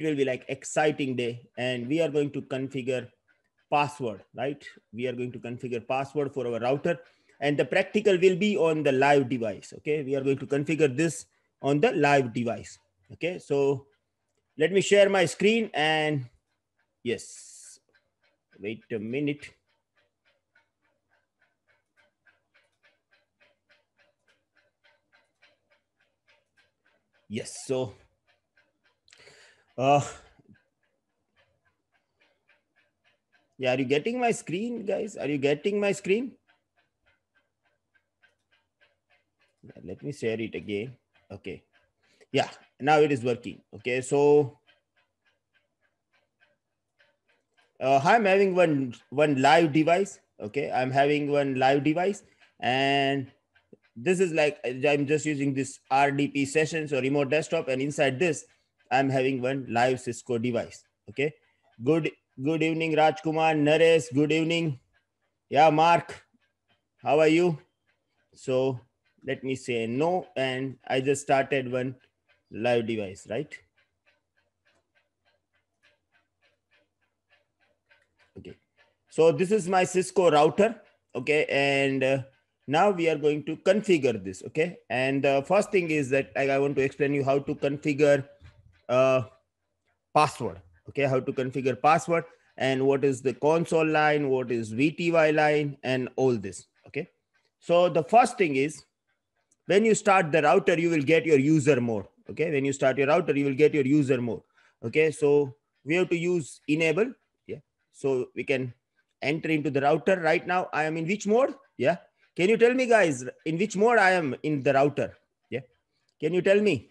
it will be like exciting day and we are going to configure password, right? We are going to configure password for our router and the practical will be on the live device. Okay, we are going to configure this on the live device. Okay, so let me share my screen and yes, wait a minute. Yes, so uh, yeah, are you getting my screen, guys? Are you getting my screen? Yeah, let me share it again. Okay. Yeah, now it is working. Okay, so uh, I'm having one one live device. Okay, I'm having one live device, and this is like I'm just using this RDP sessions or remote desktop, and inside this I'm having one live Cisco device. Okay. Good good evening, Rajkumar, Nares. Good evening. Yeah, Mark. How are you? So let me say no. And I just started one live device, right? Okay. So this is my Cisco router. Okay. And uh, now we are going to configure this. Okay. And the uh, first thing is that I, I want to explain you how to configure uh, password. Okay, how to configure password and what is the console line, what is VTY line and all this. Okay, so the first thing is when you start the router, you will get your user mode. Okay, when you start your router, you will get your user mode. Okay, so we have to use enable. Yeah, so we can enter into the router right now. I am in which mode? Yeah, can you tell me guys in which mode I am in the router? Yeah, can you tell me?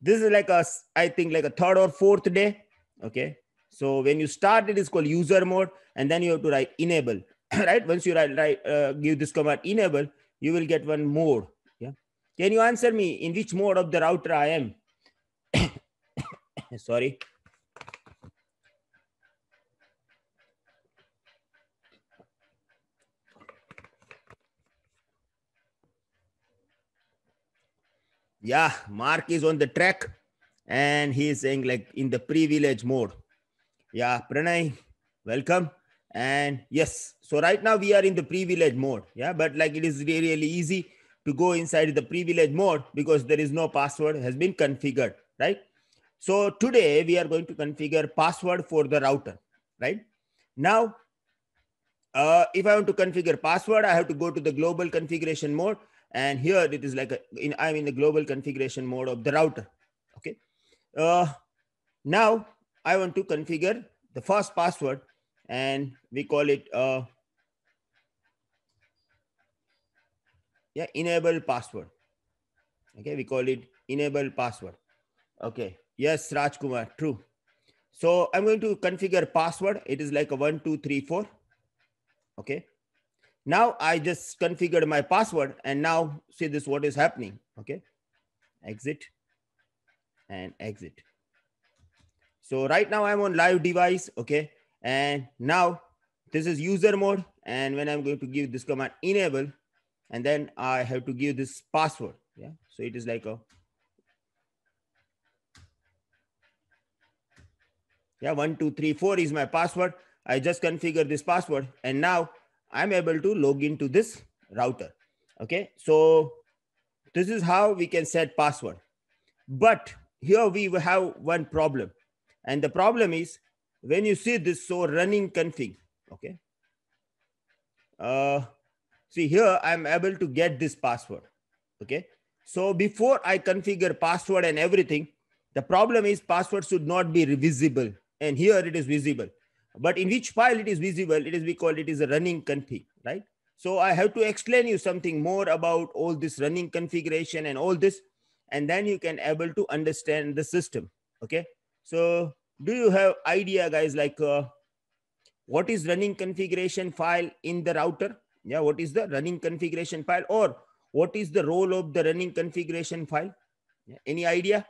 This is like a, I think like a third or fourth day. Okay. So when you start, it is called user mode. And then you have to write enable, right? Once you write, write uh, give this command enable, you will get one mode. Yeah. Can you answer me in which mode of the router I am? Sorry. yeah, Mark is on the track and he is saying like in the privilege mode. Yeah, Pranay, welcome. And yes, so right now we are in the privilege mode. Yeah, but like it is really, really easy to go inside the privilege mode because there is no password has been configured, right? So today we are going to configure password for the router, right? Now, uh, if I want to configure password, I have to go to the global configuration mode and here it is like a, in, I'm in the global configuration mode of the router. Okay. Uh, now I want to configure the first password and we call it uh, yeah, enable password. Okay, we call it enable password. Okay, yes, Rajkumar, true. So I'm going to configure password. It is like a one, two, three, four. Okay, now I just configured my password and now see this, what is happening. Okay, exit and exit. So right now I'm on live device. Okay, and now this is user mode. And when I'm going to give this command enable, and then I have to give this password. Yeah, so it is like a yeah, one, two, three, four is my password. I just configured this password and now I'm able to log into this router. Okay, so this is how we can set password. But here we have one problem. And the problem is when you see this, so running config, okay. Uh, see here, I'm able to get this password, okay. So before I configure password and everything, the problem is password should not be visible. And here it is visible but in which file it is visible, it is we call it is a running config, right? So I have to explain you something more about all this running configuration and all this, and then you can able to understand the system. Okay. So do you have idea guys like uh, what is running configuration file in the router? Yeah. What is the running configuration file or what is the role of the running configuration file? Yeah. Any idea?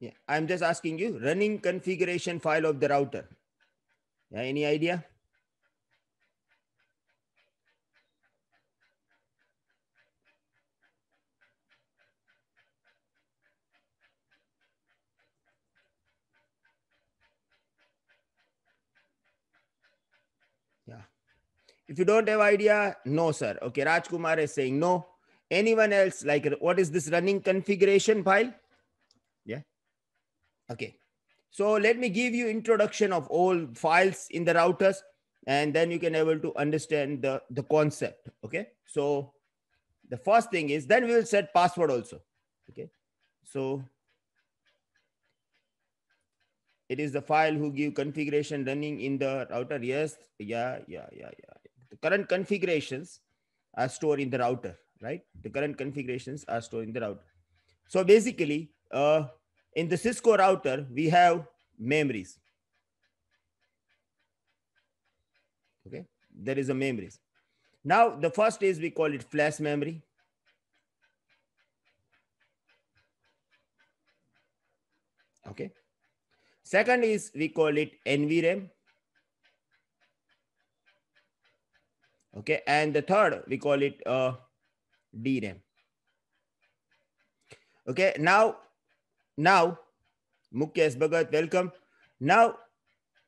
Yeah, I'm just asking you running configuration file of the router. Yeah, any idea? Yeah. If you don't have idea, no, sir. Okay, Rajkumar is saying no. Anyone else, like what is this running configuration file? Okay. So let me give you introduction of all files in the routers and then you can able to understand the, the concept. Okay. So the first thing is then we will set password also. Okay. So it is the file who give configuration running in the router. Yes. Yeah. Yeah. Yeah. Yeah. The current configurations are stored in the router, right? The current configurations are stored in the router. So basically, uh, in the Cisco router, we have memories. Okay, there is a memories. Now, the first is we call it flash memory. Okay. Second is we call it NVRAM. Okay. And the third, we call it uh, DRAM. Okay. Now, now, Mukesh Bhagat, welcome. Now,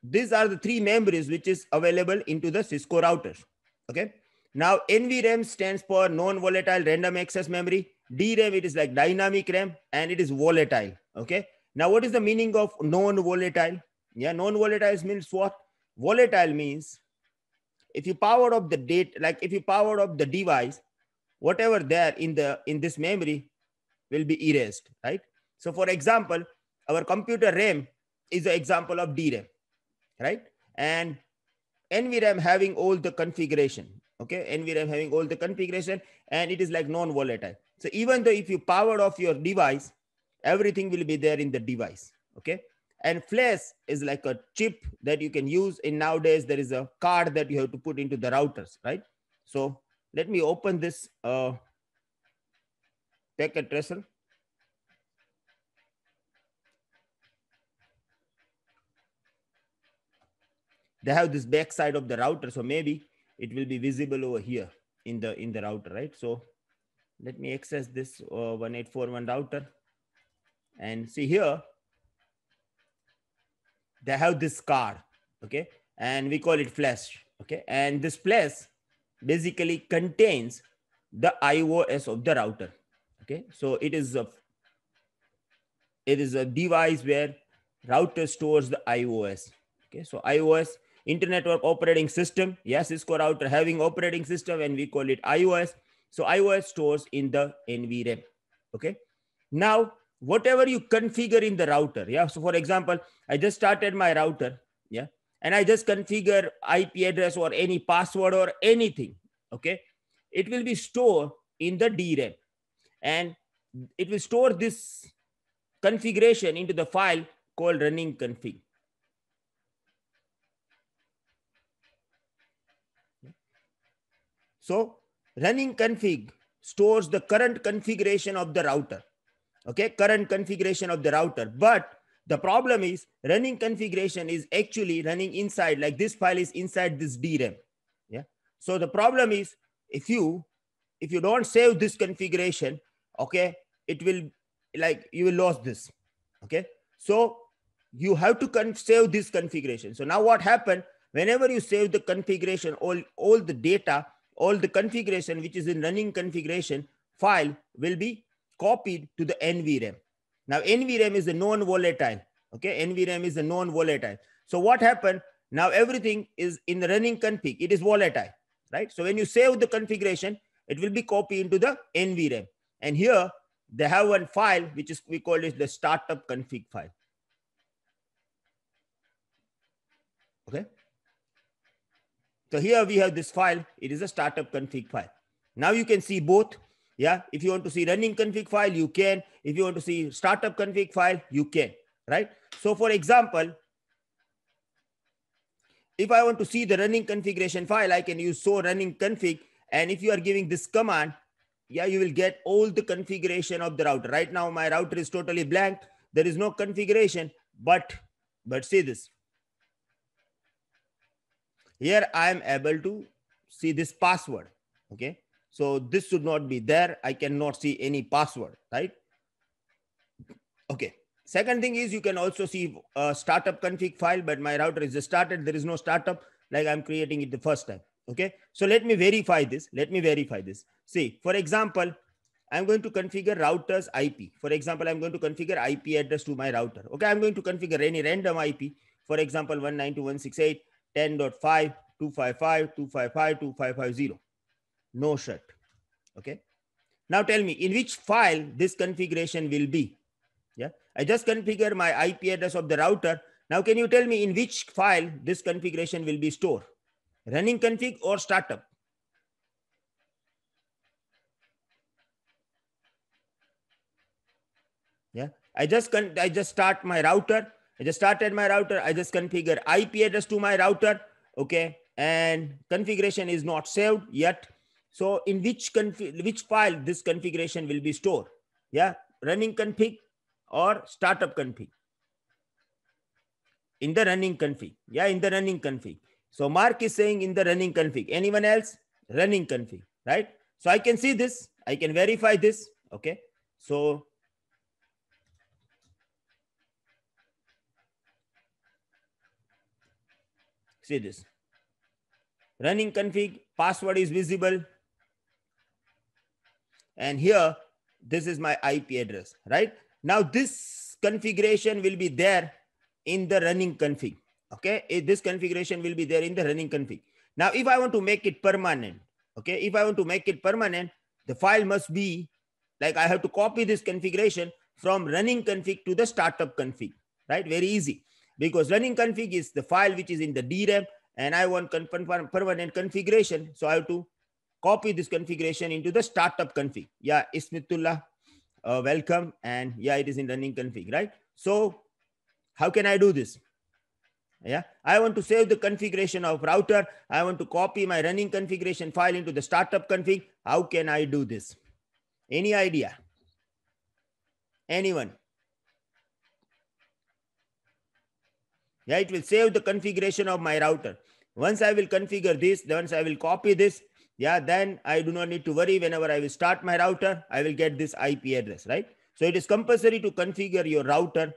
these are the three memories which is available into the Cisco router. Okay. Now, NVRAM stands for non-volatile random access memory. DRAM, it is like dynamic RAM and it is volatile. Okay. Now, what is the meaning of non-volatile? Yeah, non-volatile means what? Volatile means if you power up the date, like if you power up the device, whatever there in the in this memory will be erased, right? So for example, our computer RAM is an example of DRAM, right? And NVRAM having all the configuration, okay? NVRAM having all the configuration and it is like non-volatile. So even though if you power off your device, everything will be there in the device, okay? And flash is like a chip that you can use. And nowadays, there is a card that you have to put into the routers, right? So let me open this uh, packet tracer. they have this backside of the router so maybe it will be visible over here in the in the router right so let me access this uh, 1841 router and see here they have this card okay and we call it flash okay and this flash basically contains the ios of the router okay so it is a it is a device where router stores the ios okay so ios Internet work operating system. Yes, Cisco router having operating system and we call it iOS. So iOS stores in the NVRAM. Okay. Now, whatever you configure in the router. Yeah. So for example, I just started my router. Yeah. And I just configure IP address or any password or anything. Okay. It will be stored in the DRAM and it will store this configuration into the file called running config. So running config stores the current configuration of the router. Okay, current configuration of the router. But the problem is running configuration is actually running inside, like this file is inside this DRAM. Yeah. So the problem is if you if you don't save this configuration, okay, it will like you will lose this. Okay. So you have to save this configuration. So now what happened? Whenever you save the configuration, all, all the data all the configuration, which is in running configuration file will be copied to the NVRAM. Now NVRAM is a non-volatile, okay? NVRAM is a non-volatile. So what happened? Now everything is in the running config. It is volatile, right? So when you save the configuration, it will be copied into the NVRAM. And here they have one file, which is we call it the startup config file. Okay. So here we have this file. It is a startup config file. Now you can see both. Yeah. If you want to see running config file, you can. If you want to see startup config file, you can. Right. So for example, if I want to see the running configuration file, I can use so running config. And if you are giving this command, yeah, you will get all the configuration of the router. Right now, my router is totally blank. There is no configuration, but, but see this. Here I am able to see this password. Okay. So this should not be there. I cannot see any password, right? Okay. Second thing is you can also see a uh, startup config file, but my router is just started. There is no startup like I'm creating it the first time. Okay. So let me verify this. Let me verify this. See, for example, I'm going to configure routers IP. For example, I'm going to configure IP address to my router. Okay. I'm going to configure any random IP. For example, 192.168. 10.5, No shut. Okay. Now tell me in which file this configuration will be. Yeah. I just configure my IP address of the router. Now can you tell me in which file this configuration will be stored? Running config or startup? Yeah. I just can I just start my router I just started my router. I just configure IP address to my router. Okay. And configuration is not saved yet. So in which config, which file this configuration will be stored? Yeah. Running config or startup config. In the running config. Yeah. In the running config. So Mark is saying in the running config. Anyone else? Running config, right? So I can see this. I can verify this. Okay. So See this. Running config, password is visible. And here, this is my IP address, right? Now this configuration will be there in the running config. Okay, eh, this configuration will be there in the running config. Now, if I want to make it permanent, okay, if I want to make it permanent, the file must be like I have to copy this configuration from running config to the startup config, right? Very easy because running config is the file which is in the DRAM and I want permanent configuration. So I have to copy this configuration into the startup config. Yeah, Ismitullah, uh, welcome. And yeah, it is in running config, right? So how can I do this? Yeah, I want to save the configuration of router. I want to copy my running configuration file into the startup config. How can I do this? Any idea? Anyone? Yeah, it will save the configuration of my router. Once I will configure this, once I will copy this, yeah, then I do not need to worry. Whenever I will start my router, I will get this IP address, right? So it is compulsory to configure your router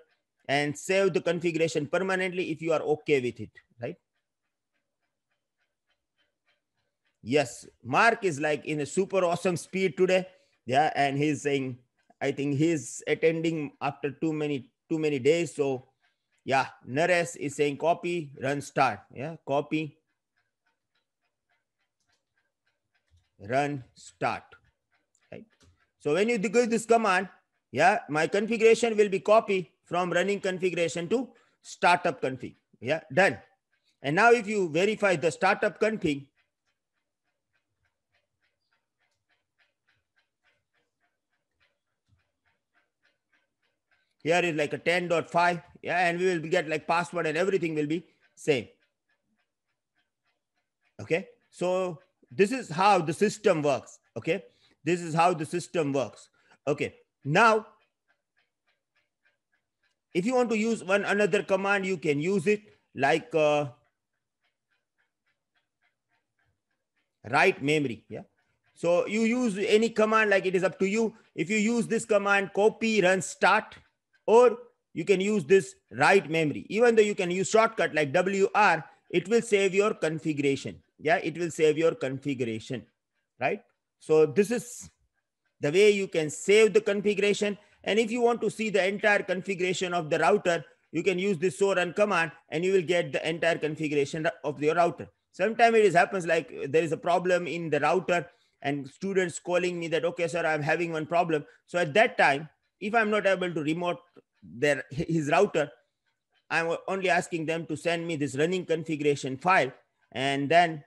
and save the configuration permanently if you are okay with it, right? Yes, Mark is like in a super awesome speed today. Yeah, and he's saying, I think he's attending after too many, too many days. So yeah, Naresh is saying copy, run start. Yeah, copy, run start. Right. So when you give this command, yeah, my configuration will be copy from running configuration to startup config. Yeah, done. And now if you verify the startup config, Here is like a 10.5. Yeah, and we will get like password and everything will be same. Okay, so this is how the system works. Okay, this is how the system works. Okay, now if you want to use one another command, you can use it like uh, write memory. Yeah. So you use any command like it is up to you. If you use this command, copy, run, start, or you can use this write memory. Even though you can use shortcut like WR, it will save your configuration. Yeah, it will save your configuration, right? So this is the way you can save the configuration. And if you want to see the entire configuration of the router, you can use this show run command and you will get the entire configuration of your router. Sometimes it happens like there is a problem in the router and students calling me that, okay, sir, I'm having one problem. So at that time, if I'm not able to remote their his router, I'm only asking them to send me this running configuration file, and then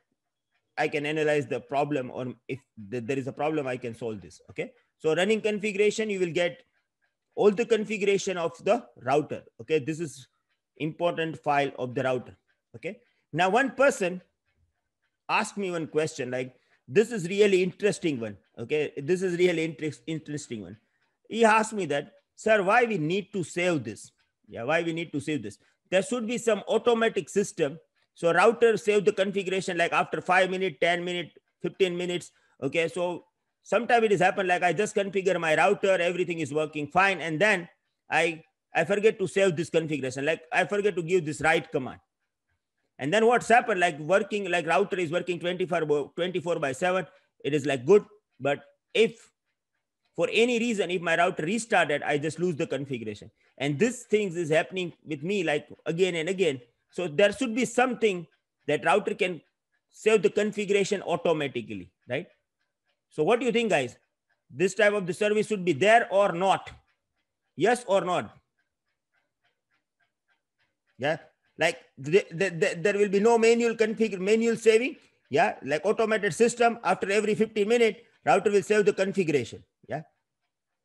I can analyze the problem or if there is a problem, I can solve this, okay? So running configuration, you will get all the configuration of the router, okay? This is important file of the router, okay? Now one person asked me one question like, this is really interesting one, okay? This is really interest, interesting one he asked me that, sir, why we need to save this? Yeah, why we need to save this? There should be some automatic system. So router save the configuration like after five minute, 10 minute, 15 minutes. Okay, so sometimes it is happen happened like I just configure my router, everything is working fine. And then I, I forget to save this configuration. Like I forget to give this right command. And then what's happened like working, like router is working 24, 24 by seven. It is like good, but if for any reason, if my router restarted, I just lose the configuration. And this things is happening with me like again and again. So there should be something that router can save the configuration automatically, right? So what do you think guys? This type of the service should be there or not? Yes or not? Yeah, like the, the, the, there will be no manual config, manual saving. Yeah, like automated system after every 15 minute, router will save the configuration.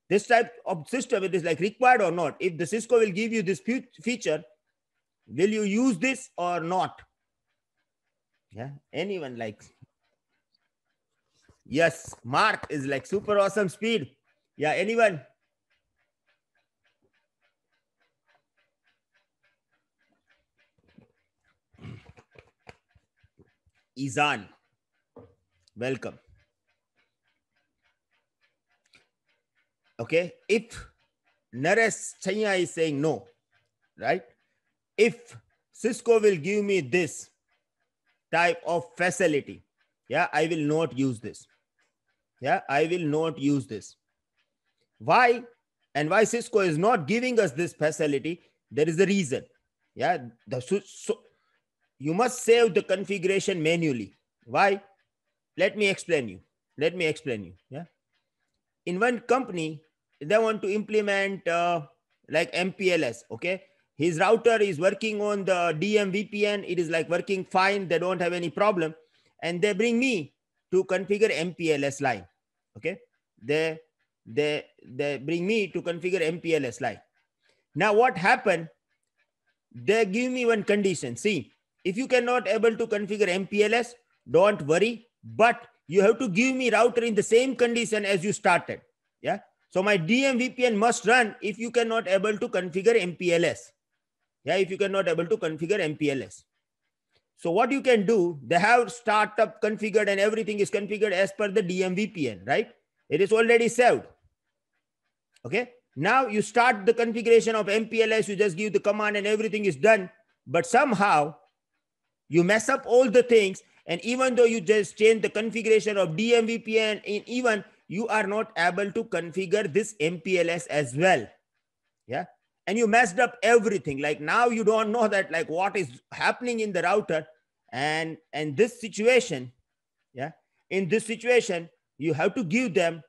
This type of system, it is like required or not. If the Cisco will give you this feature, will you use this or not? Yeah, anyone likes. Yes, Mark is like super awesome speed. Yeah, anyone? Izan, welcome. Okay, if Nares Chaya is saying no, right? If Cisco will give me this type of facility, yeah, I will not use this. Yeah, I will not use this. Why? And why Cisco is not giving us this facility? There is a reason. Yeah, the, so, so you must save the configuration manually. Why? Let me explain you. Let me explain you. Yeah in one company, they want to implement uh, like MPLS. Okay. His router is working on the DMVPN. It is like working fine. They don't have any problem. And they bring me to configure MPLS line. Okay. They, they, they bring me to configure MPLS line. Now what happened? They give me one condition. See, if you cannot able to configure MPLS, don't worry, but you have to give me router in the same condition as you started. Yeah. So my DM VPN must run if you cannot able to configure MPLS. Yeah, if you cannot able to configure MPLS. So what you can do, they have startup configured and everything is configured as per the DM VPN, right? It is already saved. Okay. Now you start the configuration of MPLS, you just give the command and everything is done. But somehow you mess up all the things and even though you just change the configuration of DMVPN in even, you are not able to configure this MPLS as well. Yeah. And you messed up everything. Like now you don't know that like what is happening in the router. And and this situation, yeah, in this situation, you have to give them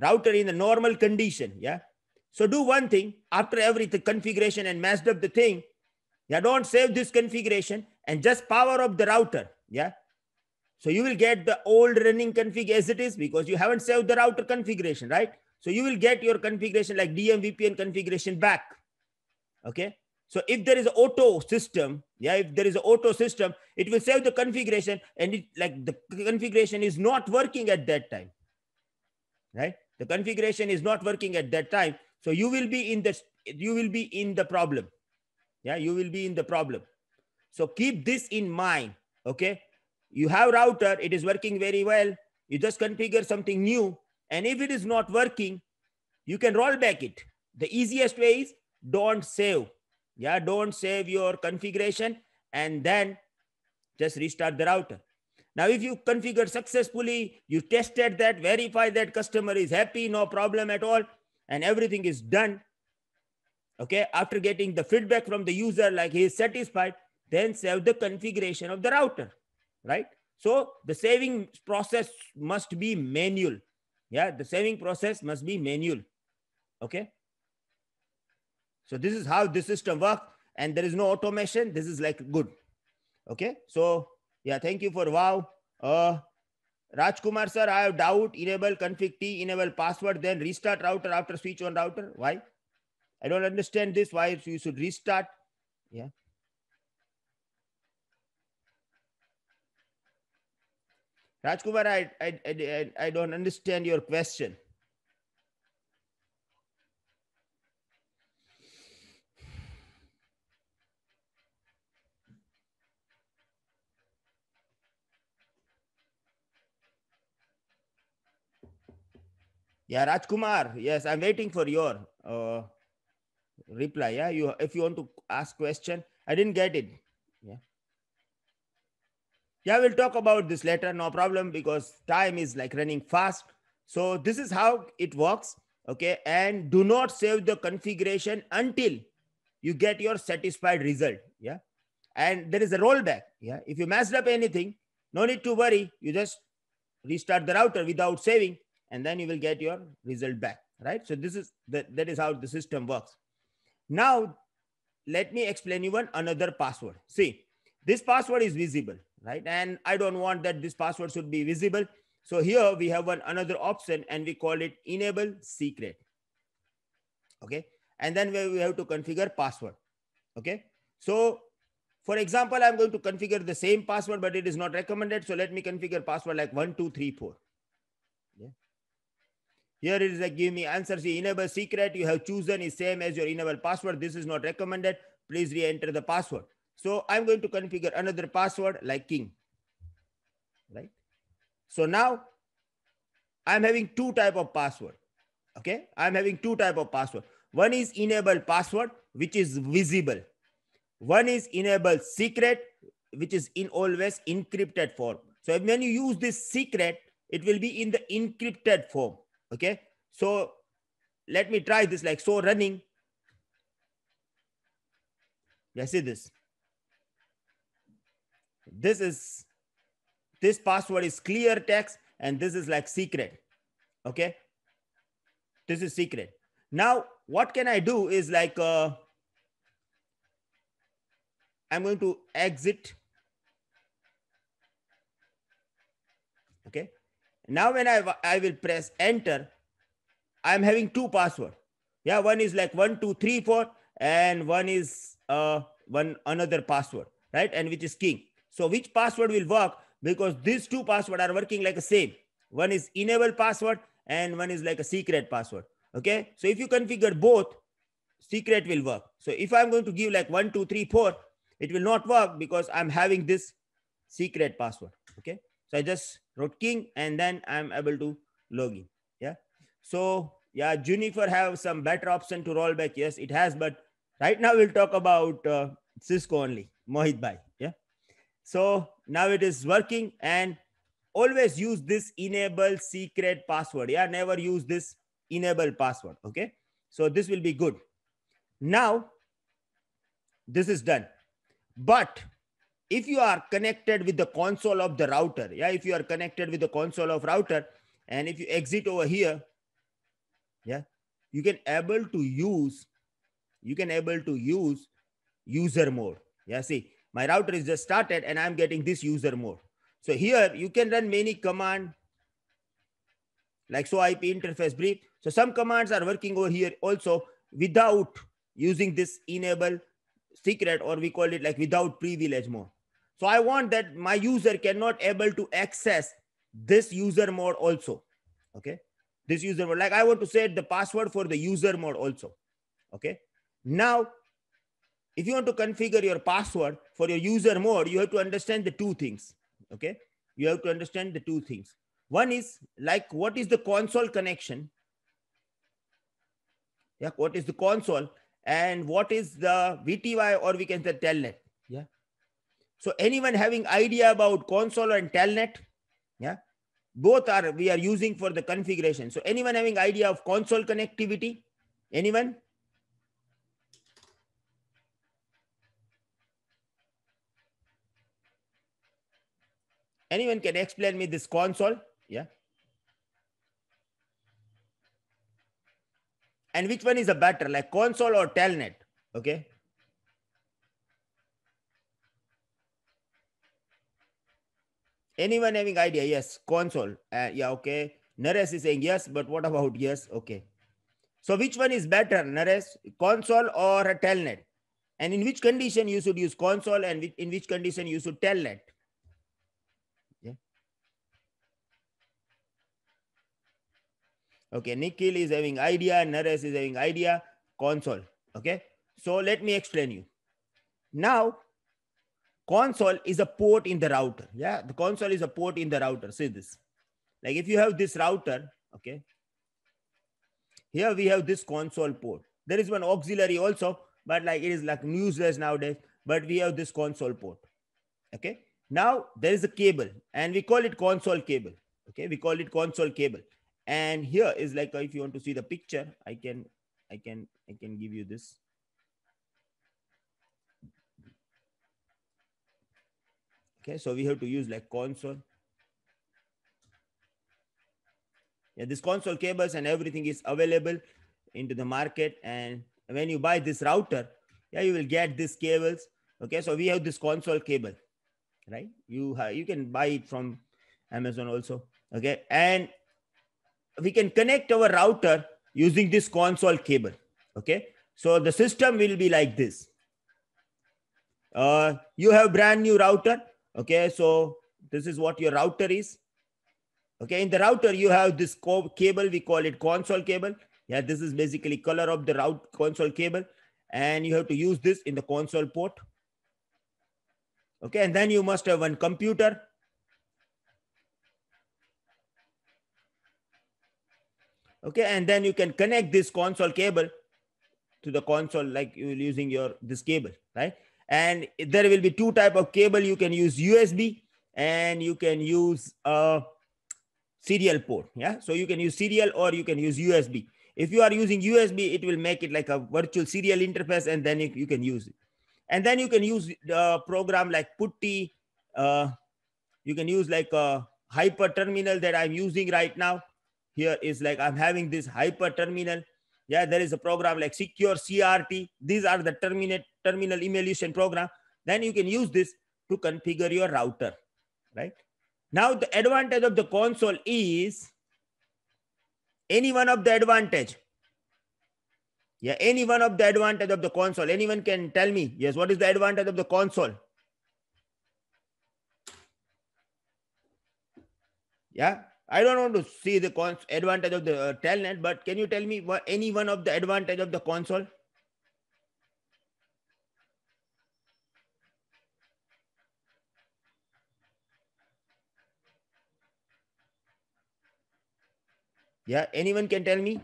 router in the normal condition. Yeah. So do one thing after every configuration and messed up the thing. Yeah, don't save this configuration and just power up the router. Yeah. So you will get the old running config as it is because you haven't saved the router configuration, right? So you will get your configuration like DMVPN configuration back. Okay. So if there is an auto system, yeah, if there is an auto system, it will save the configuration and it like the configuration is not working at that time, right? The configuration is not working at that time. So you will be in the, you will be in the problem. Yeah, you will be in the problem. So keep this in mind, okay? You have router, it is working very well. You just configure something new. And if it is not working, you can roll back it. The easiest way is don't save. Yeah, don't save your configuration and then just restart the router. Now, if you configure successfully, you tested that, verify that customer is happy, no problem at all, and everything is done. Okay, after getting the feedback from the user, like he is satisfied, then save the configuration of the router, right? So the saving process must be manual. Yeah, the saving process must be manual. Okay. So this is how this system works and there is no automation. This is like good. Okay. So yeah, thank you for wow. Uh, Rajkumar sir, I have doubt, enable config T, enable password, then restart router after switch on router. Why? I don't understand this. Why you should restart? Yeah. Rajkumar, I, I, I, I don't understand your question. Yeah, Rajkumar. Yes, I'm waiting for your uh, reply. Yeah, you if you want to ask question, I didn't get it. Yeah, we'll talk about this later, no problem, because time is like running fast. So this is how it works, okay? And do not save the configuration until you get your satisfied result, yeah? And there is a rollback, yeah? If you messed up anything, no need to worry. You just restart the router without saving, and then you will get your result back, right? So this is the, that is how the system works. Now, let me explain you one another password. See, this password is visible right? And I don't want that this password should be visible. So here we have one another option and we call it enable secret. Okay. And then we have to configure password. Okay. So for example, I'm going to configure the same password, but it is not recommended. So let me configure password like one, two, three, four. Yeah. Here it is like give me answers. The enable secret you have chosen is same as your enable password. This is not recommended. Please re-enter the password. So I'm going to configure another password like king, right? So now I'm having two type of password. Okay, I'm having two type of password. One is enable password, which is visible. One is enable secret, which is in always encrypted form. So when you use this secret, it will be in the encrypted form. Okay, so let me try this like so running. Yeah, see this. This is, this password is clear text and this is like secret, okay? This is secret. Now, what can I do is like, uh, I'm going to exit. Okay. Now when I, I will press enter, I'm having two password. Yeah, one is like one, two, three, four, and one is uh, one another password, right? And which is king. So which password will work? Because these two password are working like a same. One is enable password and one is like a secret password. Okay. So if you configure both, secret will work. So if I'm going to give like one, two, three, four, it will not work because I'm having this secret password. Okay. So I just wrote king and then I'm able to log in. Yeah. So yeah, Juniper have some better option to roll back. Yes, it has, but right now we'll talk about uh, Cisco only. Mohit bhai. So now it is working and always use this enable secret password. Yeah, never use this enable password. Okay. So this will be good. Now, this is done. But if you are connected with the console of the router, yeah, if you are connected with the console of router and if you exit over here, yeah, you can able to use, you can able to use user mode. Yeah, see, my router is just started and I'm getting this user mode. So here you can run many command like so IP interface brief. So some commands are working over here also without using this enable secret or we call it like without privilege mode. So I want that my user cannot able to access this user mode also. Okay. This user mode, like I want to set the password for the user mode also. Okay. Now if you want to configure your password for your user mode, you have to understand the two things. Okay. You have to understand the two things. One is like, what is the console connection? Yeah. What is the console and what is the VTY or we can say telnet? Yeah. So anyone having idea about console and telnet? Yeah. Both are, we are using for the configuration. So anyone having idea of console connectivity? Anyone? Anyone can explain me this console? Yeah. And which one is a better, like console or telnet? Okay. Anyone having idea? Yes, console. Uh, yeah, okay. Nares is saying yes, but what about yes? Okay. So which one is better, Nares, Console or a telnet? And in which condition you should use console and in which condition you should telnet? Okay, Nikhil is having idea, Naresh is having idea, console. Okay, so let me explain you. Now, console is a port in the router. Yeah, the console is a port in the router. See this. Like if you have this router, okay, here we have this console port. There is one auxiliary also, but like it is like useless nowadays, but we have this console port. Okay, now there is a cable and we call it console cable. Okay, we call it console cable and here is like uh, if you want to see the picture i can i can i can give you this okay so we have to use like console yeah this console cables and everything is available into the market and when you buy this router yeah you will get these cables okay so we have this console cable right you have, you can buy it from amazon also okay and we can connect our router using this console cable. Okay. So the system will be like this. Uh, you have brand new router. Okay. So this is what your router is. Okay. In the router, you have this cable. We call it console cable. Yeah. This is basically color of the route console cable. And you have to use this in the console port. Okay. And then you must have one computer Okay, and then you can connect this console cable to the console like you're using your this cable, right? And there will be two type of cable. You can use USB and you can use a serial port. Yeah, so you can use serial or you can use USB. If you are using USB, it will make it like a virtual serial interface and then you, you can use it. And then you can use the program like PuTTY. Uh, you can use like a hyper terminal that I'm using right now here is like I'm having this hyper terminal. Yeah, there is a program like secure CRT. These are the terminate, terminal emulation program. Then you can use this to configure your router, right? Now the advantage of the console is any one of the advantage. Yeah, any one of the advantage of the console. Anyone can tell me, yes, what is the advantage of the console? Yeah, I don't want to see the cons- advantage of the uh, telnet, but can you tell me what, any one of the advantage of the console? Yeah, anyone can tell me?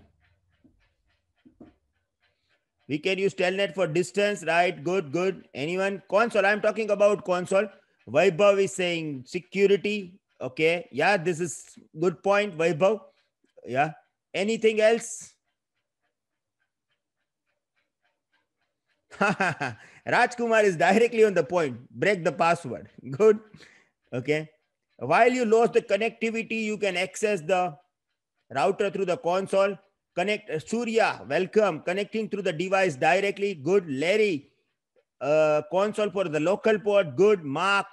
We can use telnet for distance, right? Good, good. Anyone? Console, I'm talking about console. Vaibhav is saying security. Okay. Yeah, this is good point, Vaibhav. Yeah. Anything else? Rajkumar is directly on the point. Break the password. Good. Okay. While you lost the connectivity, you can access the router through the console. Connect uh, Surya, welcome. Connecting through the device directly. Good. Larry, uh, console for the local port. Good. Mark,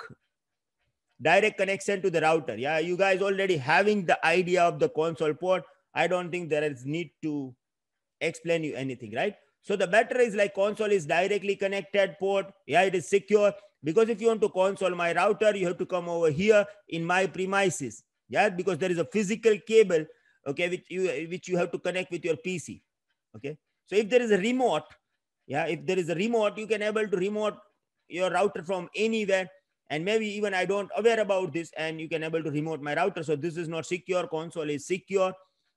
direct connection to the router. Yeah, you guys already having the idea of the console port. I don't think there is need to explain you anything, right? So the better is like console is directly connected port. Yeah, it is secure because if you want to console my router, you have to come over here in my premises. Yeah, because there is a physical cable, okay, which you which you have to connect with your PC. Okay, so if there is a remote, yeah, if there is a remote, you can able to remote your router from anywhere and maybe even I don't aware about this and you can able to remote my router. So this is not secure, console is secure.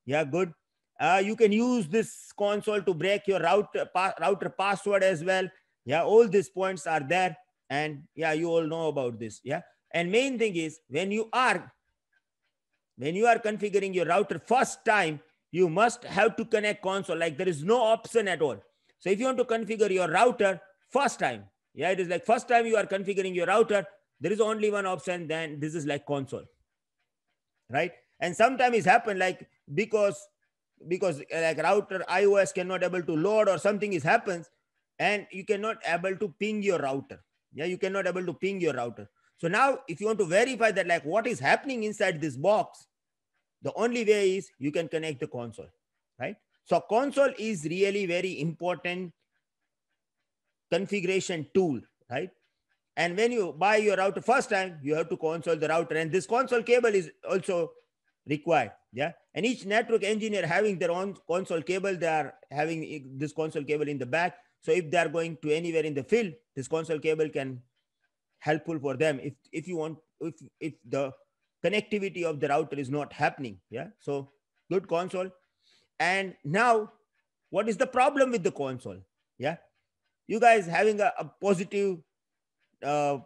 Yeah, good. Uh, you can use this console to break your router, pa router password as well. Yeah, all these points are there. And yeah, you all know about this. Yeah. And main thing is when you are, when you are configuring your router first time, you must have to connect console. Like there is no option at all. So if you want to configure your router first time, yeah, it is like first time you are configuring your router, there is only one option then this is like console right and sometimes it's happened like because because uh, like router ios cannot able to load or something is happens and you cannot able to ping your router yeah you cannot able to ping your router so now if you want to verify that like what is happening inside this box the only way is you can connect the console right so console is really very important configuration tool right and when you buy your router first time, you have to console the router. And this console cable is also required. Yeah. And each network engineer having their own console cable, they are having this console cable in the back. So if they are going to anywhere in the field, this console cable can helpful for them if, if you want, if, if the connectivity of the router is not happening. Yeah. So good console. And now what is the problem with the console? Yeah. You guys having a, a positive uh,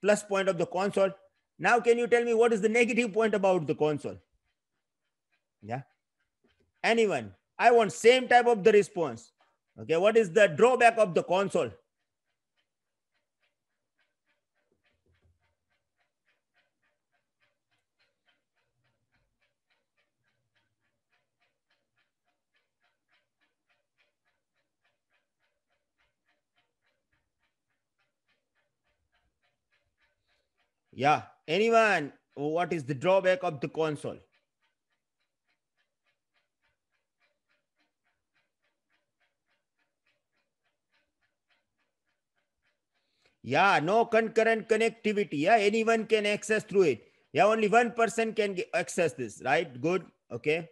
plus point of the console. Now, can you tell me what is the negative point about the console? Yeah. Anyone? I want same type of the response. Okay. What is the drawback of the console? Yeah. Anyone, what is the drawback of the console? Yeah, no concurrent connectivity. Yeah, anyone can access through it. Yeah, only one person can access this, right? Good. Okay.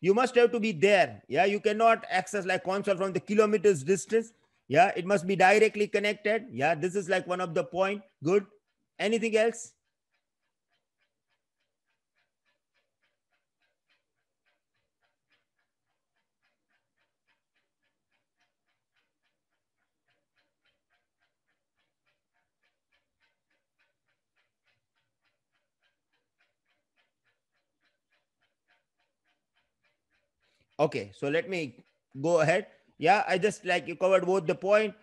You must have to be there. Yeah, you cannot access like console from the kilometers distance. Yeah, it must be directly connected. Yeah, this is like one of the point. Good. Anything else? Okay, so let me go ahead. Yeah, I just like you covered both the point.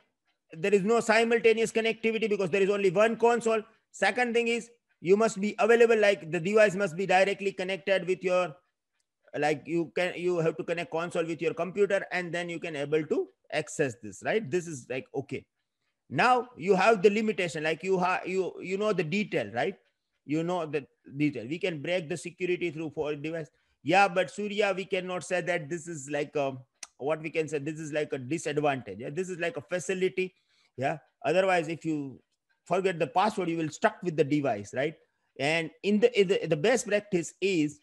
There is no simultaneous connectivity because there is only one console. Second thing is you must be available, like the device must be directly connected with your, like you can, you have to connect console with your computer and then you can able to access this, right? This is like, okay. Now you have the limitation, like you have, you, you know the detail, right? You know the detail. We can break the security through for device. Yeah, but Surya, we cannot say that this is like, a, um, what we can say this is like a disadvantage yeah? this is like a facility yeah otherwise if you forget the password you will stuck with the device right and in the in the, the best practice is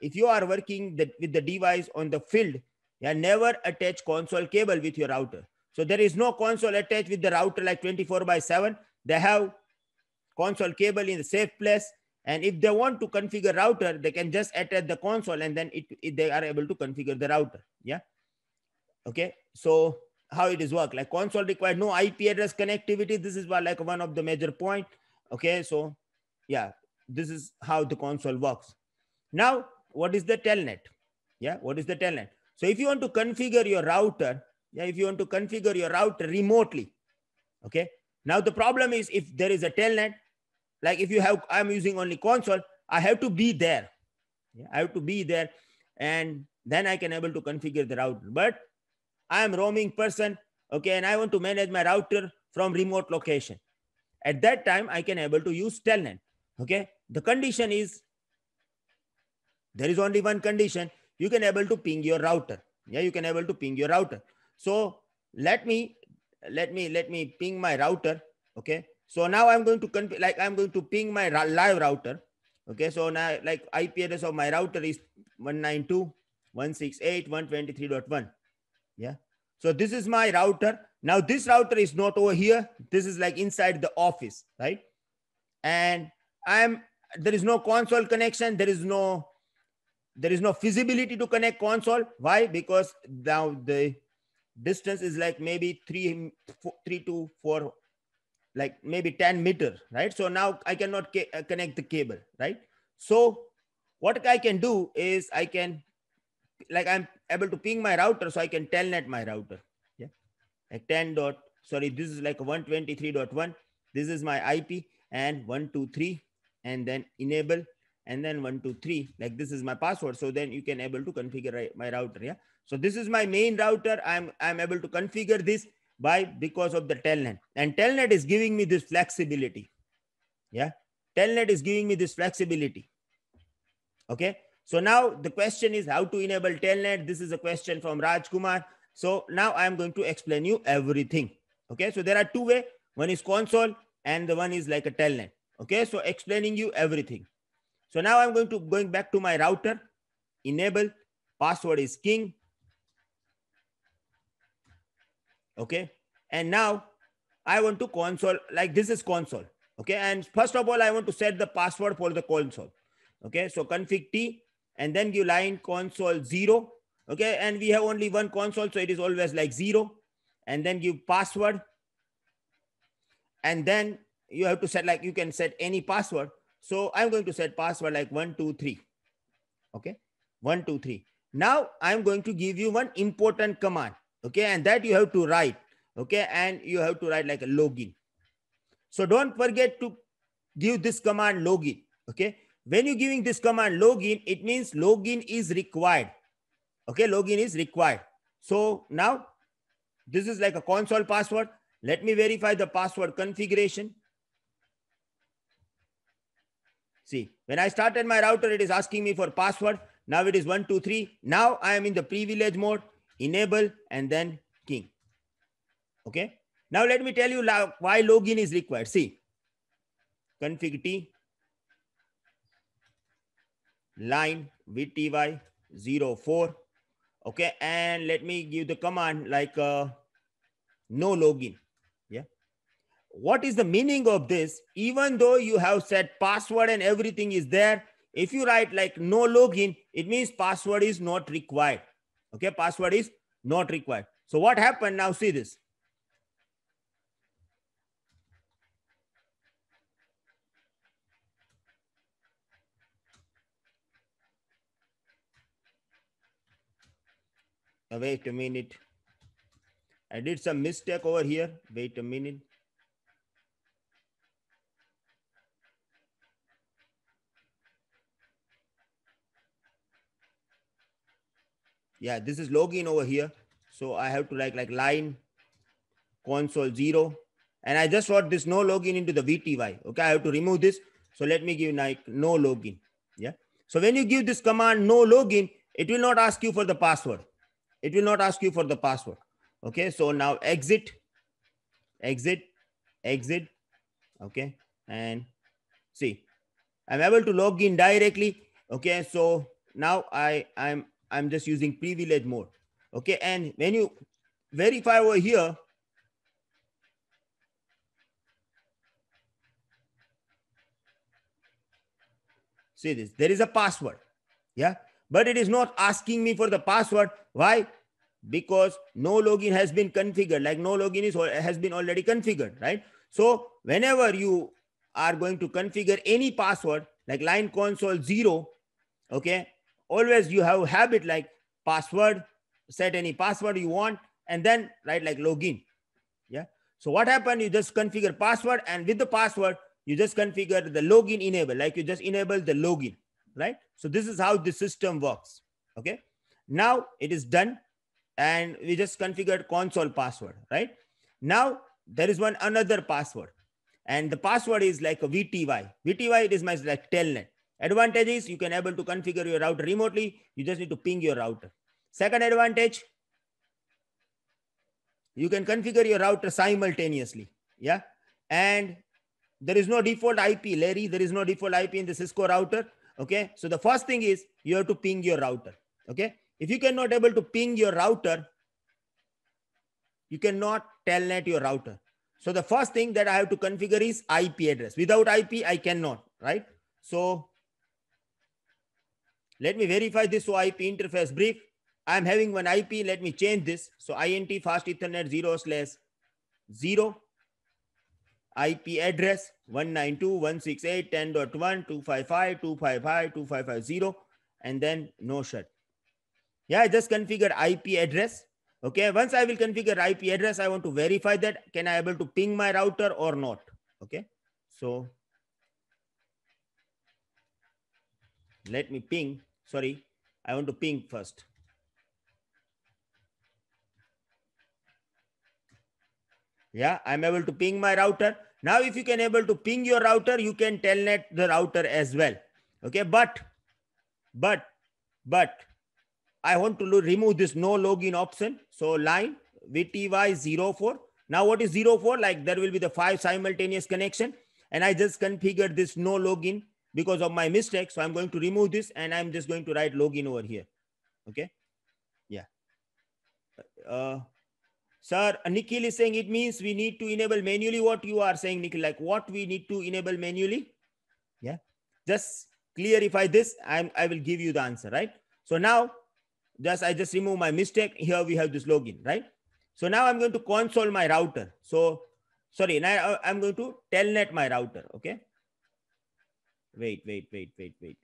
if you are working the, with the device on the field yeah never attach console cable with your router so there is no console attached with the router like 24 by 7 they have console cable in the safe place and if they want to configure router they can just attach the console and then it, it, they are able to configure the router yeah Okay, so how it is work like console required no IP address connectivity. This is what like one of the major point. Okay, so yeah, this is how the console works. Now, what is the telnet? Yeah, what is the telnet? So if you want to configure your router, yeah, if you want to configure your router remotely, okay. Now the problem is if there is a telnet, like if you have, I'm using only console, I have to be there. Yeah, I have to be there and then I can able to configure the router. But I am roaming person, okay, and I want to manage my router from remote location. At that time, I can able to use telnet, okay? The condition is, there is only one condition, you can able to ping your router. Yeah, you can able to ping your router. So let me, let me, let me ping my router, okay? So now I'm going to, like I'm going to ping my live router, okay? So now like IP address of my router is 192.168.123.1. Yeah. So this is my router. Now this router is not over here. This is like inside the office, right? And I'm, there is no console connection. There is no, there is no feasibility to connect console. Why? Because now the distance is like maybe three, four, three to four, like maybe 10 meter, right? So now I cannot uh, connect the cable, right? So what I can do is I can like I'm able to ping my router so I can telnet my router. Yeah. Like 10 dot, sorry, this is like 123.1. This is my IP and 123 and then enable and then 123. Like this is my password. So then you can able to configure my router. Yeah. So this is my main router. I'm, I'm able to configure this by because of the telnet and telnet is giving me this flexibility. Yeah. Telnet is giving me this flexibility. Okay. So now the question is how to enable telnet. This is a question from Raj Kumar. So now I'm going to explain you everything. Okay, so there are two way. One is console and the one is like a telnet. Okay, so explaining you everything. So now I'm going to going back to my router, enable, password is king. Okay, and now I want to console, like this is console. Okay, and first of all, I want to set the password for the console. Okay, so config T and then you line console zero. Okay. And we have only one console. So it is always like zero and then give password. And then you have to set like, you can set any password. So I'm going to set password like one, two, three. Okay. One, two, three. Now I'm going to give you one important command. Okay. And that you have to write. Okay. And you have to write like a login. So don't forget to give this command login. Okay. When you're giving this command login, it means login is required. Okay, login is required. So now this is like a console password. Let me verify the password configuration. See, when I started my router, it is asking me for password. Now it is one, two, three. Now I am in the privilege mode, enable, and then king. Okay. Now let me tell you why login is required. See, config T line vty 04 okay and let me give the command like uh, no login yeah what is the meaning of this even though you have set password and everything is there if you write like no login it means password is not required okay password is not required so what happened now see this Uh, wait a minute. I did some mistake over here. Wait a minute. Yeah, this is login over here. So I have to like, like line console zero. And I just wrote this no login into the VTY. Okay, I have to remove this. So let me give like no login. Yeah. So when you give this command no login, it will not ask you for the password. It will not ask you for the password. Okay, so now exit, exit, exit. Okay, and see, I'm able to log in directly. Okay, so now I, I'm, I'm just using privilege mode. Okay, and when you verify over here, see this, there is a password. Yeah, but it is not asking me for the password. Why? Because no login has been configured, like no login is has been already configured, right? So whenever you are going to configure any password, like line console zero, okay, always you have habit like password, set any password you want, and then right like login. Yeah. So what happened? You just configure password, and with the password, you just configure the login enable, like you just enable the login right? So this is how the system works, okay? Now it is done and we just configured console password, right? Now there is one another password and the password is like a VTY. VTY is my like telnet. Advantage is you can able to configure your router remotely. You just need to ping your router. Second advantage, you can configure your router simultaneously. Yeah. And there is no default IP, Larry. There is no default IP in the Cisco router. Okay. So the first thing is you have to ping your router. Okay. If you cannot able to ping your router, you cannot telnet your router. So the first thing that I have to configure is IP address. Without IP, I cannot, right? So let me verify this so IP interface brief. I'm having one IP. Let me change this. So INT fast ethernet 0 slash 0 IP address 192.168.10.1.255.255.255.0 and then no shut. Yeah, I just configured IP address. Okay, once I will configure IP address, I want to verify that. Can I able to ping my router or not? Okay, so let me ping. Sorry, I want to ping first. Yeah, I'm able to ping my router. Now, if you can able to ping your router, you can telnet the router as well. Okay, but, but, but I want to remove this no login option. So line VTY04. Now what is 04? Like there will be the five simultaneous connection. And I just configured this no login because of my mistake. So I'm going to remove this and I'm just going to write login over here. Okay. Yeah. Uh, Sir, Nikhil is saying it means we need to enable manually what you are saying, Nikhil, like what we need to enable manually. Yeah. Just clarify this. I'm, I will give you the answer, right? So now just, I just remove my mistake. Here we have this login, right? So now I'm going to console my router. So sorry, now I'm going to telnet my router. Okay. Wait, wait, wait, wait, wait.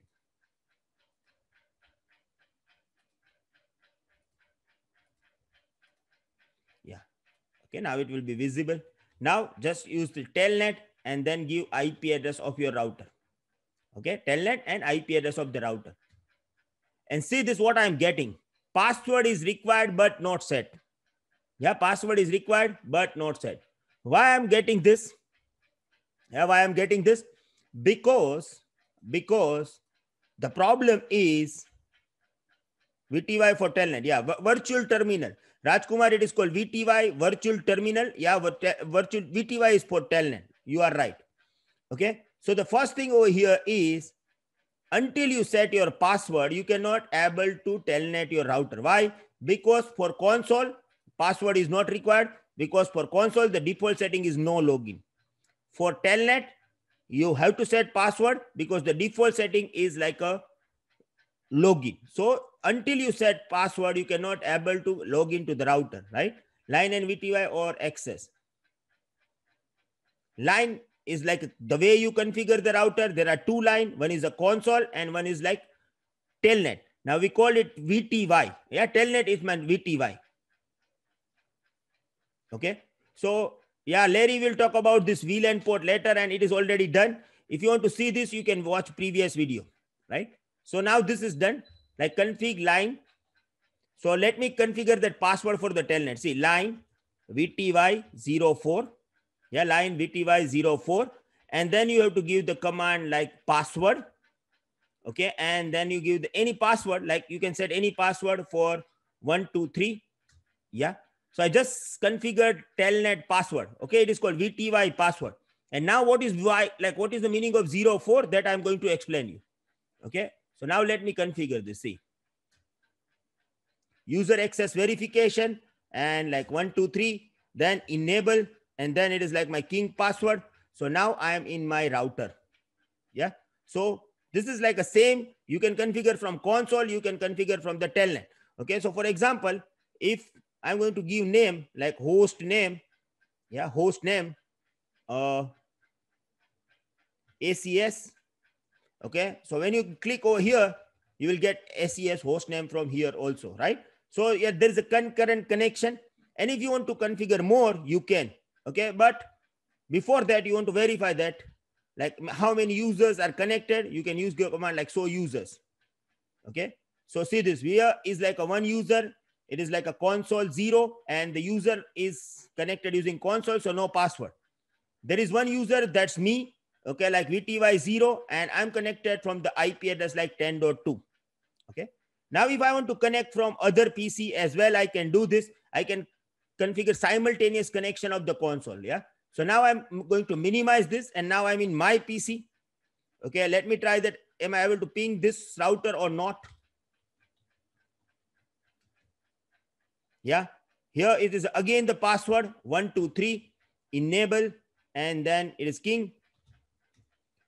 Okay, now it will be visible. Now just use the telnet and then give IP address of your router. Okay, telnet and IP address of the router. And see this what I'm getting. Password is required but not set. Yeah, password is required but not set. Why I'm getting this? Yeah, why I'm getting this? Because, because the problem is VTY for telnet. Yeah, virtual terminal. Rajkumar, it is called VTY, virtual terminal. Yeah, virtual VTY is for telnet. You are right. Okay. So the first thing over here is until you set your password, you cannot able to telnet your router. Why? Because for console, password is not required because for console, the default setting is no login. For telnet, you have to set password because the default setting is like a login. So until you set password, you cannot able to log into the router, right? Line and VTY or access. Line is like the way you configure the router. There are two line. One is a console and one is like telnet. Now we call it VTY. Yeah, telnet is my VTY. Okay. So yeah, Larry will talk about this VLAN port later and it is already done. If you want to see this, you can watch previous video, right? So now this is done like config line. So let me configure that password for the telnet. See line VTY04. Yeah, line VTY04. And then you have to give the command like password. Okay. And then you give the, any password, like you can set any password for one, two, three. Yeah. So I just configured telnet password. Okay. It is called VTY password. And now what is why, like what is the meaning of 04 that I'm going to explain you. Okay. So now let me configure this. See, user access verification and like one, two, three, then enable, and then it is like my king password. So now I am in my router. Yeah. So this is like a same, you can configure from console, you can configure from the telnet. Okay. So for example, if I'm going to give name like host name, yeah, host name, uh, ACS, Okay. So when you click over here, you will get SES hostname from here also, right? So yeah, there is a concurrent connection. And if you want to configure more, you can. Okay. But before that, you want to verify that like how many users are connected. You can use your command like so: users. Okay. So see this here is like a one user. It is like a console zero and the user is connected using console. So no password. There is one user that's me okay, like VTY 0, and I'm connected from the IP address like 10.2, okay? Now, if I want to connect from other PC as well, I can do this. I can configure simultaneous connection of the console, yeah? So now I'm going to minimize this, and now I'm in my PC. Okay, let me try that. Am I able to ping this router or not? Yeah, here it is again the password, one, two, three, enable, and then it is king,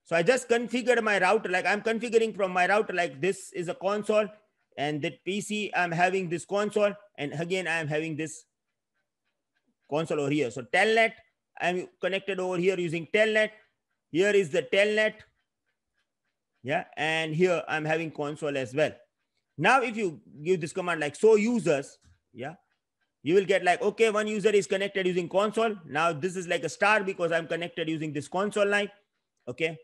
so I just configured my router, like I'm configuring from my router, like this is a console and that PC, I'm having this console. And again, I'm having this console over here. So telnet, I'm connected over here using telnet. Here is the telnet. Yeah, and here I'm having console as well. Now, if you give this command like so users, yeah, you will get like, okay, one user is connected using console. Now this is like a star because I'm connected using this console line. Okay,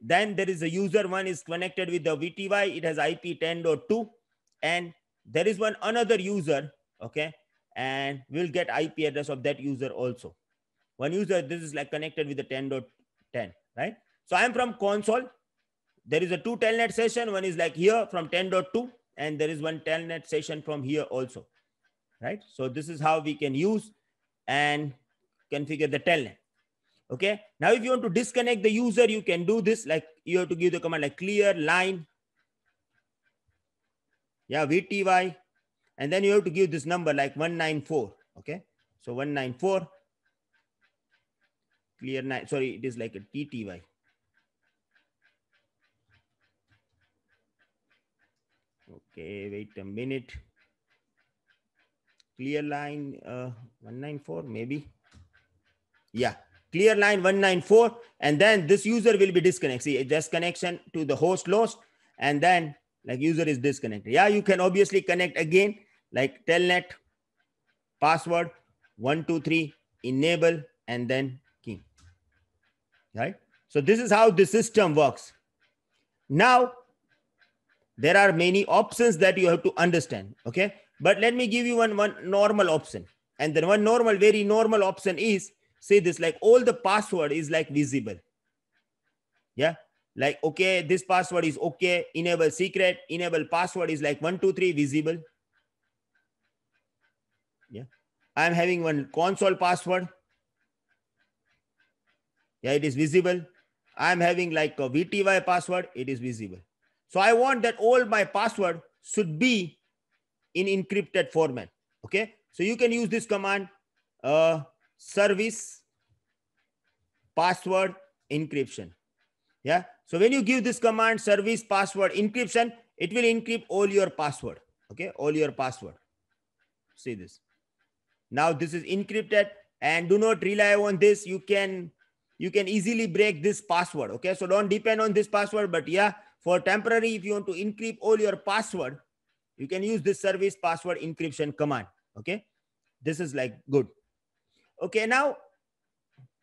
then there is a user one is connected with the VTY. It has IP 10.2 and there is one another user. Okay. And we'll get IP address of that user also. One user, this is like connected with the 10.10, .10, right? So I'm from console. There is a two telnet session. One is like here from 10.2 and there is one telnet session from here also, right? So this is how we can use and configure the telnet. Okay. Now, if you want to disconnect the user, you can do this. Like you have to give the command like clear line. Yeah, VTY. And then you have to give this number like 194. Okay. So 194 clear nine. Sorry, it is like a TTY. Okay, wait a minute. Clear line uh, 194, maybe. Yeah, clear line 194 and then this user will be disconnected see just connection to the host lost and then like user is disconnected yeah you can obviously connect again like telnet password 123 enable and then key right so this is how the system works now there are many options that you have to understand okay but let me give you one one normal option and then one normal very normal option is say this like all the password is like visible yeah like okay this password is okay enable secret enable password is like 123 visible yeah i'm having one console password yeah it is visible i'm having like a vty password it is visible so i want that all my password should be in encrypted format okay so you can use this command uh service, password, encryption. Yeah. So when you give this command service, password, encryption, it will encrypt all your password. Okay. All your password. See this. Now this is encrypted and do not rely on this. You can, you can easily break this password. Okay. So don't depend on this password, but yeah, for temporary, if you want to encrypt all your password, you can use this service password encryption command. Okay. This is like good. Okay, now,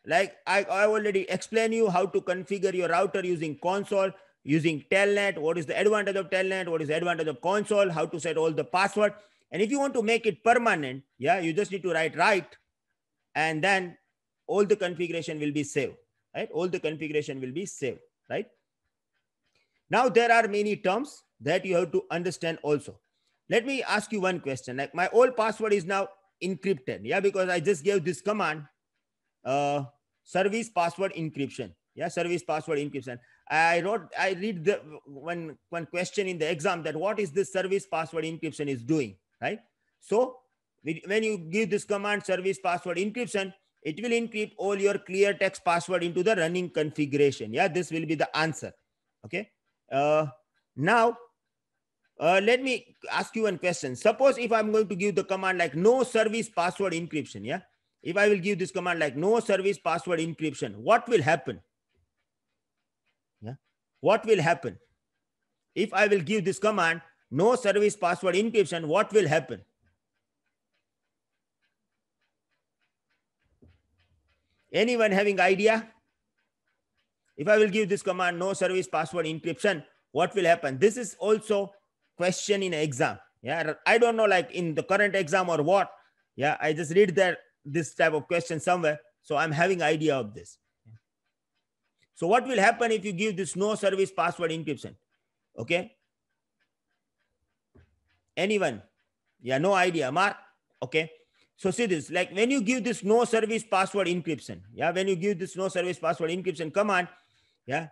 like I, I already explained you how to configure your router using console, using telnet, what is the advantage of telnet, what is the advantage of console, how to set all the password. And if you want to make it permanent, yeah, you just need to write write, and then all the configuration will be saved, right? All the configuration will be saved, right? Now there are many terms that you have to understand also. Let me ask you one question. Like my old password is now encrypted. Yeah, because I just gave this command, uh, service password encryption. Yeah, service password encryption. I wrote, I read the one, one question in the exam that what is this service password encryption is doing, right? So when you give this command service password encryption, it will encrypt all your clear text password into the running configuration. Yeah, this will be the answer. Okay. Uh, now uh, let me ask you one question. Suppose if I'm going to give the command like no service password encryption, yeah? If I will give this command like no service password encryption, what will happen? Yeah. What will happen? If I will give this command, no service password encryption, what will happen? Anyone having idea? If I will give this command, no service password encryption, what will happen? This is also question in exam yeah i don't know like in the current exam or what yeah i just read that this type of question somewhere so i'm having idea of this so what will happen if you give this no service password encryption okay anyone yeah no idea mark okay so see this, like when you give this no service password encryption, yeah, when you give this no service password encryption command, yeah,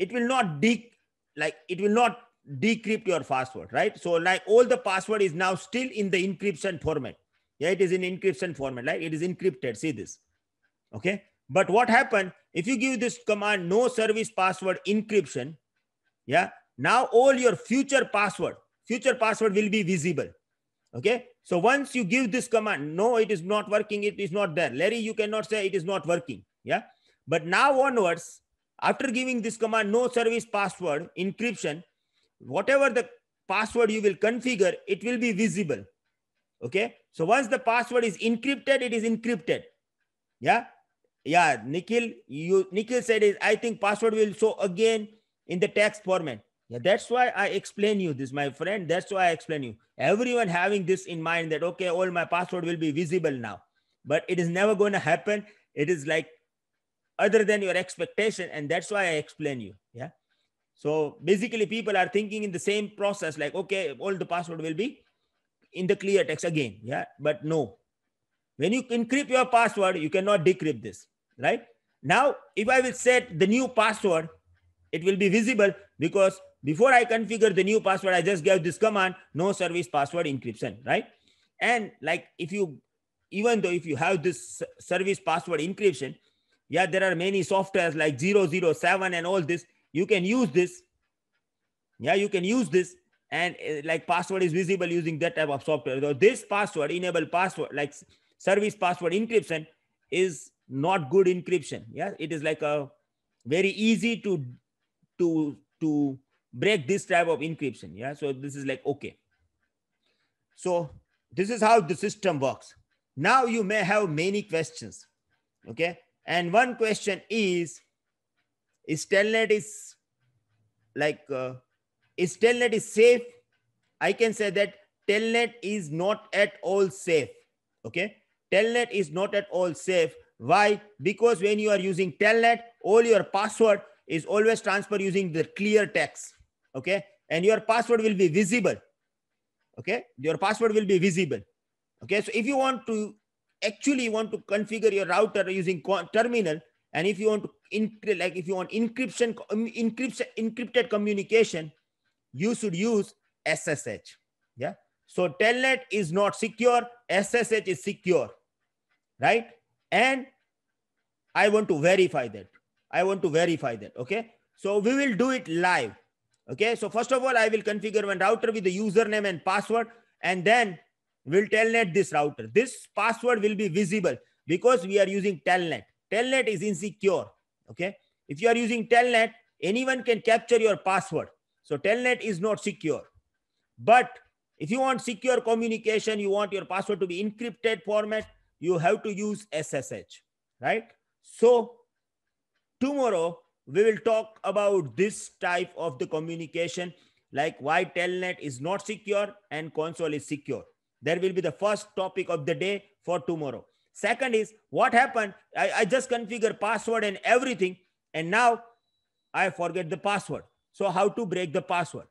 it will not dig, like it will not decrypt your password, right? So like all the password is now still in the encryption format. Yeah, it is in encryption format, like it is encrypted, see this, okay? But what happened, if you give this command, no service password encryption, yeah, now all your future password, future password will be visible, okay? So once you give this command, no, it is not working, it is not there. Larry, you cannot say it is not working, yeah? But now onwards, after giving this command, no service password encryption, whatever the password you will configure, it will be visible. Okay. So once the password is encrypted, it is encrypted. Yeah. Yeah. Nikhil, you Nikhil said is I think password will show again in the text format. Yeah, that's why I explain you this, my friend. That's why I explain you. Everyone having this in mind that okay, all my password will be visible now, but it is never going to happen. It is like other than your expectation, and that's why I explain you. Yeah. So basically people are thinking in the same process like, okay, all the password will be in the clear text again. Yeah, but no. When you encrypt your password, you cannot decrypt this, right? Now, if I will set the new password, it will be visible because before I configure the new password, I just gave this command, no service password encryption, right? And like if you, even though if you have this service password encryption, yeah, there are many softwares like 007 and all this, you can use this yeah you can use this and uh, like password is visible using that type of software so this password enable password like service password encryption is not good encryption yeah it is like a very easy to to to break this type of encryption yeah so this is like okay so this is how the system works now you may have many questions okay and one question is Telnet is like uh, is safe. I can say that Telnet is not at all safe. Okay, Telnet is not at all safe. Why? Because when you are using Telnet, all your password is always transferred using the clear text. Okay, and your password will be visible. Okay, your password will be visible. Okay, so if you want to actually want to configure your router using terminal, and if you want to encrypt like if you want encryption um, encryption encrypted communication you should use ssh yeah so telnet is not secure ssh is secure right and i want to verify that i want to verify that okay so we will do it live okay so first of all i will configure one router with the username and password and then we'll telnet this router this password will be visible because we are using telnet telnet is insecure okay if you are using telnet anyone can capture your password so telnet is not secure but if you want secure communication you want your password to be encrypted format you have to use ssh right so tomorrow we will talk about this type of the communication like why telnet is not secure and console is secure there will be the first topic of the day for tomorrow Second is what happened? I, I just configure password and everything. And now I forget the password. So how to break the password?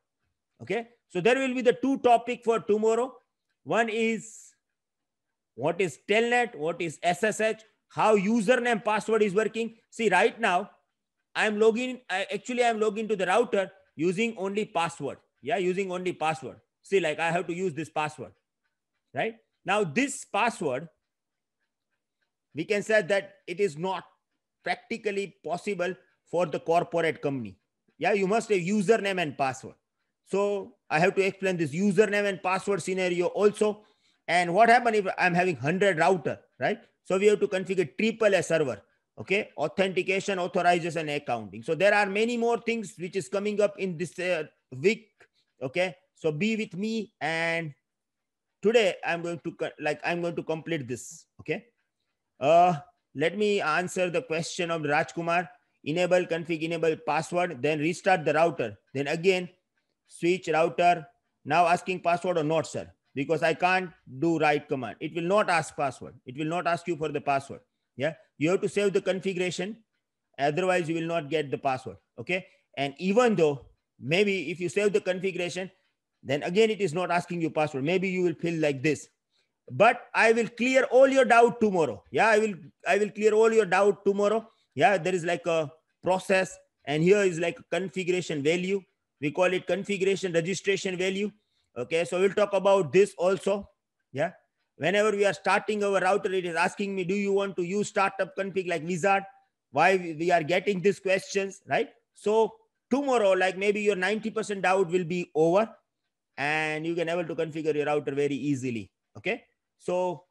Okay. So there will be the two topic for tomorrow. One is what is telnet, what is SSH, how username password is working. See right now, I'm logging, I, actually I'm logging to the router using only password. Yeah, using only password. See like I have to use this password, right? Now this password we can say that it is not practically possible for the corporate company. Yeah, you must have username and password. So I have to explain this username and password scenario also. And what happen if I'm having 100 router, right? So we have to configure triple A server, okay? Authentication, authorization, accounting. So there are many more things which is coming up in this uh, week, okay? So be with me and today I'm going to like, I'm going to complete this, okay? Uh, let me answer the question of Rajkumar. Enable config, enable password, then restart the router. Then again, switch router. Now asking password or not, sir, because I can't do right command. It will not ask password. It will not ask you for the password. Yeah, you have to save the configuration. Otherwise, you will not get the password. Okay. And even though maybe if you save the configuration, then again, it is not asking you password. Maybe you will feel like this but i will clear all your doubt tomorrow yeah i will i will clear all your doubt tomorrow yeah there is like a process and here is like configuration value we call it configuration registration value okay so we'll talk about this also yeah whenever we are starting our router it is asking me do you want to use startup config like wizard why we are getting these questions right so tomorrow like maybe your 90% doubt will be over and you can able to configure your router very easily okay so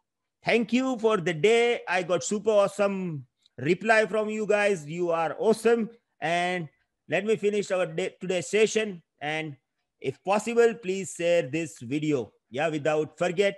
thank you for the day. I got super awesome reply from you guys. You are awesome. And let me finish our day, today's session. And if possible, please share this video. Yeah, without forget,